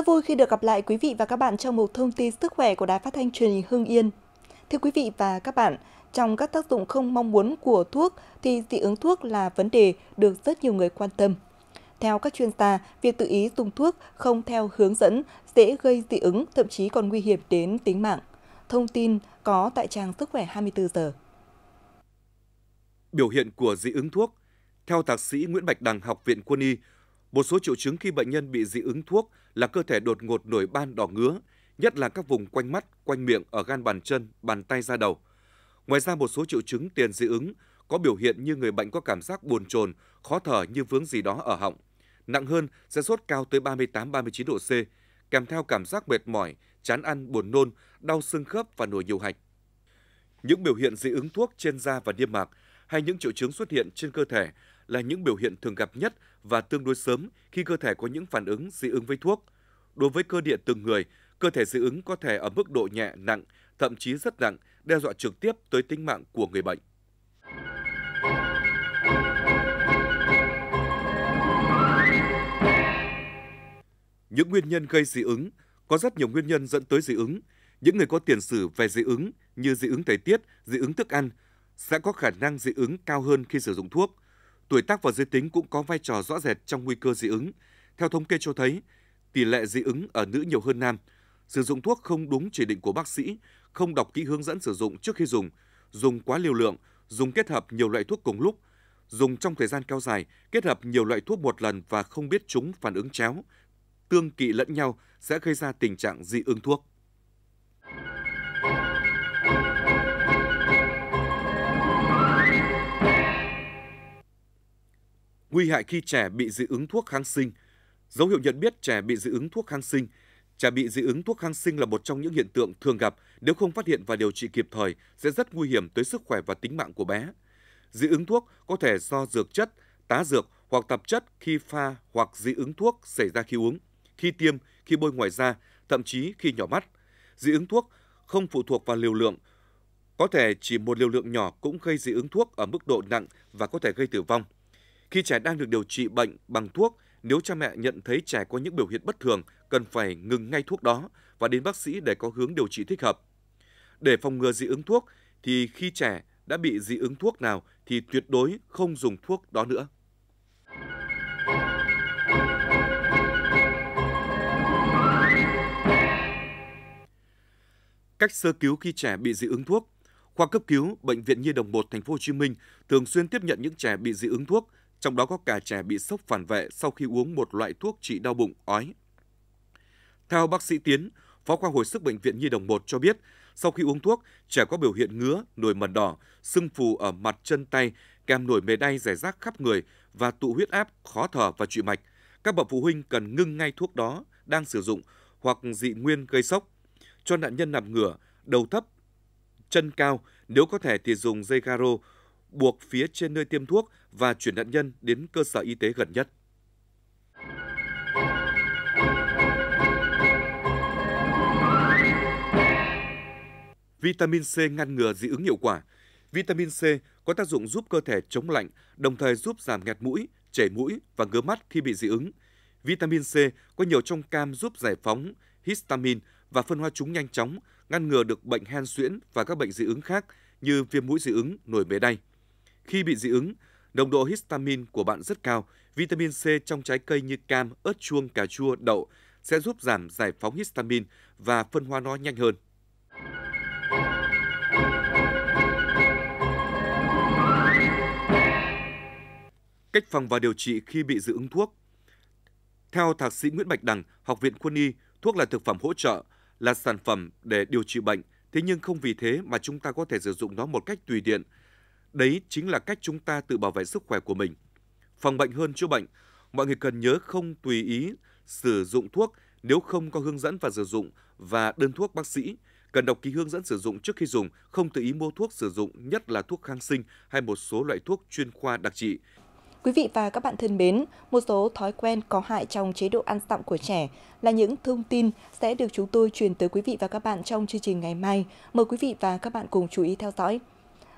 Rất vui khi được gặp lại quý vị và các bạn trong một thông tin sức khỏe của Đài Phát thanh Truyền hình Hưng Yên. Thưa quý vị và các bạn, trong các tác dụng không mong muốn của thuốc thì dị ứng thuốc là vấn đề được rất nhiều người quan tâm. Theo các chuyên gia, việc tự ý dùng thuốc không theo hướng dẫn dễ gây dị ứng, thậm chí còn nguy hiểm đến tính mạng. Thông tin có tại trang Sức khỏe 24 giờ. Biểu hiện của dị ứng thuốc Theo thạc sĩ Nguyễn Bạch Đằng, Học viện Quân y, một số triệu chứng khi bệnh nhân bị dị ứng thuốc là cơ thể đột ngột nổi ban đỏ ngứa, nhất là các vùng quanh mắt, quanh miệng ở gan bàn chân, bàn tay da đầu. Ngoài ra một số triệu chứng tiền dị ứng có biểu hiện như người bệnh có cảm giác buồn chồn, khó thở như vướng gì đó ở họng. Nặng hơn sẽ sốt cao tới 38-39 độ C, kèm theo cảm giác mệt mỏi, chán ăn, buồn nôn, đau xương khớp và nổi nhiều hạch. Những biểu hiện dị ứng thuốc trên da và niêm mạc hay những triệu chứng xuất hiện trên cơ thể là những biểu hiện thường gặp nhất và tương đối sớm khi cơ thể có những phản ứng dị ứng với thuốc. Đối với cơ địa từng người, cơ thể dị ứng có thể ở mức độ nhẹ, nặng, thậm chí rất nặng, đe dọa trực tiếp tới tính mạng của người bệnh. Những nguyên nhân gây dị ứng có rất nhiều nguyên nhân dẫn tới dị ứng. Những người có tiền sử về dị ứng như dị ứng thời tiết, dị ứng thức ăn sẽ có khả năng dị ứng cao hơn khi sử dụng thuốc tuổi tác và giới tính cũng có vai trò rõ rệt trong nguy cơ dị ứng. Theo thống kê cho thấy, tỷ lệ dị ứng ở nữ nhiều hơn nam. Sử dụng thuốc không đúng chỉ định của bác sĩ, không đọc kỹ hướng dẫn sử dụng trước khi dùng, dùng quá liều lượng, dùng kết hợp nhiều loại thuốc cùng lúc, dùng trong thời gian kéo dài, kết hợp nhiều loại thuốc một lần và không biết chúng phản ứng chéo, tương kỵ lẫn nhau sẽ gây ra tình trạng dị ứng thuốc. nguy hại khi trẻ bị dị ứng thuốc kháng sinh. Dấu hiệu nhận biết trẻ bị dị ứng thuốc kháng sinh Trẻ bị dị ứng thuốc kháng sinh là một trong những hiện tượng thường gặp, nếu không phát hiện và điều trị kịp thời sẽ rất nguy hiểm tới sức khỏe và tính mạng của bé. Dị ứng thuốc có thể do dược chất, tá dược hoặc tạp chất khi pha hoặc dị ứng thuốc xảy ra khi uống, khi tiêm, khi bôi ngoài da, thậm chí khi nhỏ mắt. Dị ứng thuốc không phụ thuộc vào liều lượng, có thể chỉ một liều lượng nhỏ cũng gây dị ứng thuốc ở mức độ nặng và có thể gây tử vong. Khi trẻ đang được điều trị bệnh bằng thuốc, nếu cha mẹ nhận thấy trẻ có những biểu hiện bất thường, cần phải ngừng ngay thuốc đó và đến bác sĩ để có hướng điều trị thích hợp. Để phòng ngừa dị ứng thuốc thì khi trẻ đã bị dị ứng thuốc nào thì tuyệt đối không dùng thuốc đó nữa. Cách sơ cứu khi trẻ bị dị ứng thuốc. Khoa cấp cứu bệnh viện Nhi đồng 1 thành phố Hồ Chí Minh thường xuyên tiếp nhận những trẻ bị dị ứng thuốc trong đó có cả trẻ bị sốc phản vệ sau khi uống một loại thuốc trị đau bụng, ói. Theo bác sĩ Tiến, Phó khoa hồi sức bệnh viện Nhi đồng 1 cho biết, sau khi uống thuốc, trẻ có biểu hiện ngứa, nổi mẩn đỏ, sưng phù ở mặt chân tay, kèm nổi mề đay rải rác khắp người và tụ huyết áp, khó thở và trụy mạch. Các bậc phụ huynh cần ngưng ngay thuốc đó đang sử dụng hoặc dị nguyên gây sốc. Cho nạn nhân nằm ngửa, đầu thấp, chân cao, nếu có thể thì dùng dây garo buộc phía trên nơi tiêm thuốc và chuyển nạn nhân đến cơ sở y tế gần nhất. Vitamin C ngăn ngừa dị ứng hiệu quả. Vitamin C có tác dụng giúp cơ thể chống lạnh, đồng thời giúp giảm nghẹt mũi, chảy mũi và ngứa mắt khi bị dị ứng. Vitamin C có nhiều trong cam giúp giải phóng histamine và phân hoa chúng nhanh chóng, ngăn ngừa được bệnh hen suyễn và các bệnh dị ứng khác như viêm mũi dị ứng, nổi mề đay. Khi bị dị ứng, Nồng độ histamine của bạn rất cao, vitamin C trong trái cây như cam, ớt chuông, cà chua, đậu sẽ giúp giảm giải phóng histamine và phân hóa nó nhanh hơn. Cách phòng và điều trị khi bị dị ứng thuốc Theo thạc sĩ Nguyễn Bạch Đằng, Học viện Quân y, thuốc là thực phẩm hỗ trợ, là sản phẩm để điều trị bệnh, thế nhưng không vì thế mà chúng ta có thể sử dụng nó một cách tùy tiện – Đấy chính là cách chúng ta tự bảo vệ sức khỏe của mình. Phòng bệnh hơn chữa bệnh, mọi người cần nhớ không tùy ý sử dụng thuốc nếu không có hướng dẫn và sử dụng và đơn thuốc bác sĩ. Cần đọc ký hướng dẫn sử dụng trước khi dùng, không tự ý mua thuốc sử dụng, nhất là thuốc kháng sinh hay một số loại thuốc chuyên khoa đặc trị. Quý vị và các bạn thân mến, một số thói quen có hại trong chế độ ăn dặm của trẻ là những thông tin sẽ được chúng tôi truyền tới quý vị và các bạn trong chương trình ngày mai. Mời quý vị và các bạn cùng chú ý theo dõi.